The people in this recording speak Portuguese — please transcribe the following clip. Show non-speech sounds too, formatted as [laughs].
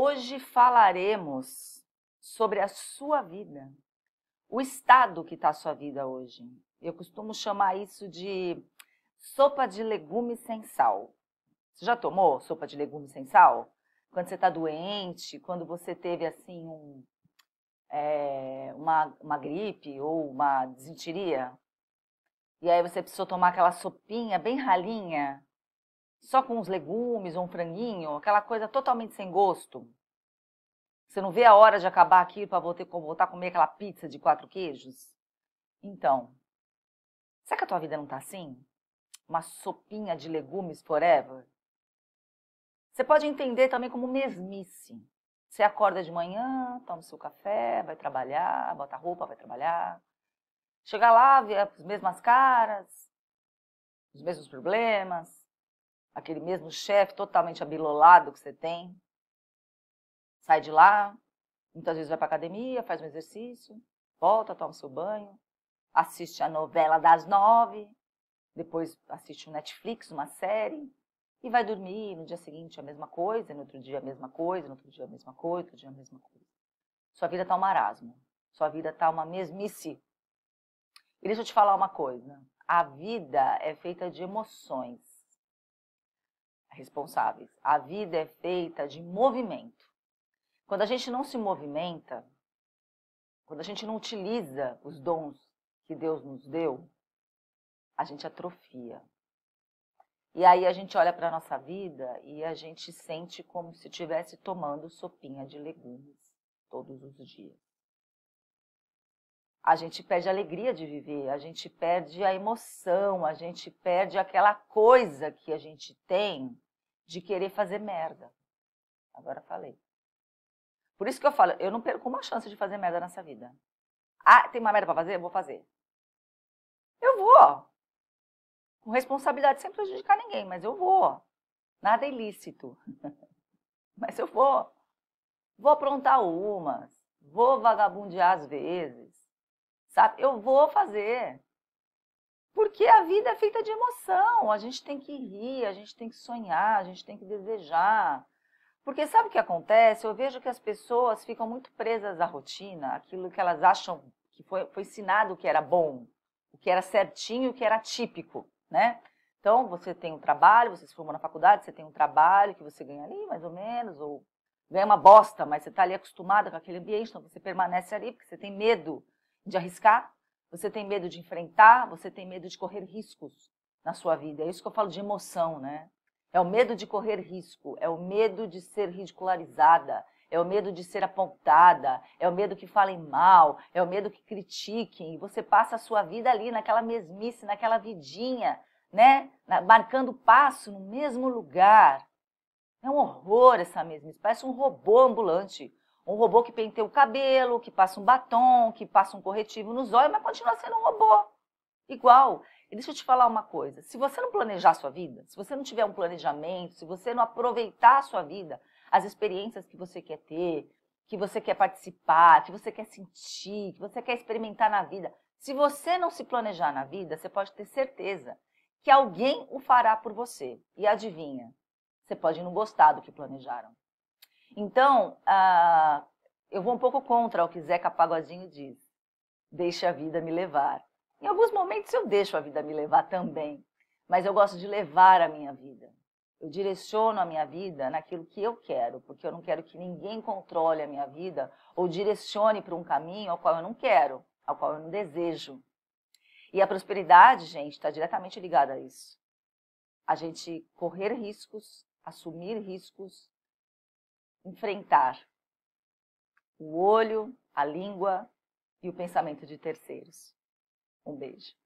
Hoje falaremos sobre a sua vida, o estado que está a sua vida hoje. Eu costumo chamar isso de sopa de legumes sem sal. Você já tomou sopa de legumes sem sal? Quando você está doente, quando você teve assim um, é, uma, uma gripe ou uma desintiria, e aí você precisou tomar aquela sopinha bem ralinha só com uns legumes ou um franguinho, aquela coisa totalmente sem gosto. Você não vê a hora de acabar aquilo para voltar, voltar a comer aquela pizza de quatro queijos? Então, será que a tua vida não está assim? Uma sopinha de legumes forever? Você pode entender também como mesmice. Você acorda de manhã, toma seu café, vai trabalhar, bota roupa, vai trabalhar. Chega lá, vê as mesmas caras, os mesmos problemas, aquele mesmo chefe totalmente abilolado que você tem, sai de lá, muitas vezes vai para academia, faz um exercício, volta, toma seu banho, assiste a novela das nove, depois assiste um Netflix, uma série, e vai dormir. No dia seguinte a mesma coisa, no outro dia a mesma coisa, no outro dia a mesma coisa, no outro dia a mesma coisa. Sua vida está um marasmo. Sua vida está uma mesmice. E deixa eu te falar uma coisa. A vida é feita de emoções responsáveis. A vida é feita de movimento. Quando a gente não se movimenta, quando a gente não utiliza os dons que Deus nos deu, a gente atrofia. E aí a gente olha para a nossa vida e a gente sente como se estivesse tomando sopinha de legumes todos os dias. A gente perde a alegria de viver, a gente perde a emoção, a gente perde aquela coisa que a gente tem de querer fazer merda. Agora falei. Por isso que eu falo, eu não perco uma chance de fazer merda nessa vida. Ah, tem uma merda para fazer? Eu vou fazer. Eu vou. Com responsabilidade, sem prejudicar ninguém, mas eu vou. Nada é ilícito. [laughs] mas eu vou. Vou aprontar umas. Vou vagabundear às vezes. Sabe? Eu vou fazer. Porque a vida é feita de emoção, a gente tem que rir, a gente tem que sonhar, a gente tem que desejar. Porque sabe o que acontece? Eu vejo que as pessoas ficam muito presas à rotina, aquilo que elas acham que foi, foi ensinado que era bom, o que era certinho, o que era típico, né? Então, você tem um trabalho, você se formou na faculdade, você tem um trabalho que você ganha ali, mais ou menos, ou ganha uma bosta, mas você está ali acostumada com aquele ambiente, então você permanece ali porque você tem medo de arriscar. Você tem medo de enfrentar, você tem medo de correr riscos na sua vida. É isso que eu falo de emoção, né? É o medo de correr risco, é o medo de ser ridicularizada, é o medo de ser apontada, é o medo que falem mal, é o medo que critiquem. E você passa a sua vida ali naquela mesmice, naquela vidinha, né? marcando passo no mesmo lugar. É um horror essa mesmice, parece um robô ambulante. Um robô que penteia o cabelo, que passa um batom, que passa um corretivo nos olhos, mas continua sendo um robô. Igual. E deixa eu te falar uma coisa: se você não planejar a sua vida, se você não tiver um planejamento, se você não aproveitar a sua vida, as experiências que você quer ter, que você quer participar, que você quer sentir, que você quer experimentar na vida, se você não se planejar na vida, você pode ter certeza que alguém o fará por você. E adivinha, você pode não gostar do que planejaram. Então, ah, eu vou um pouco contra o que Zeca Pagodinho diz. Deixe a vida me levar. Em alguns momentos eu deixo a vida me levar também, mas eu gosto de levar a minha vida. Eu direciono a minha vida naquilo que eu quero, porque eu não quero que ninguém controle a minha vida ou direcione para um caminho ao qual eu não quero, ao qual eu não desejo. E a prosperidade, gente, está diretamente ligada a isso. A gente correr riscos, assumir riscos, enfrentar o olho, a língua e o pensamento de terceiros. Um beijo.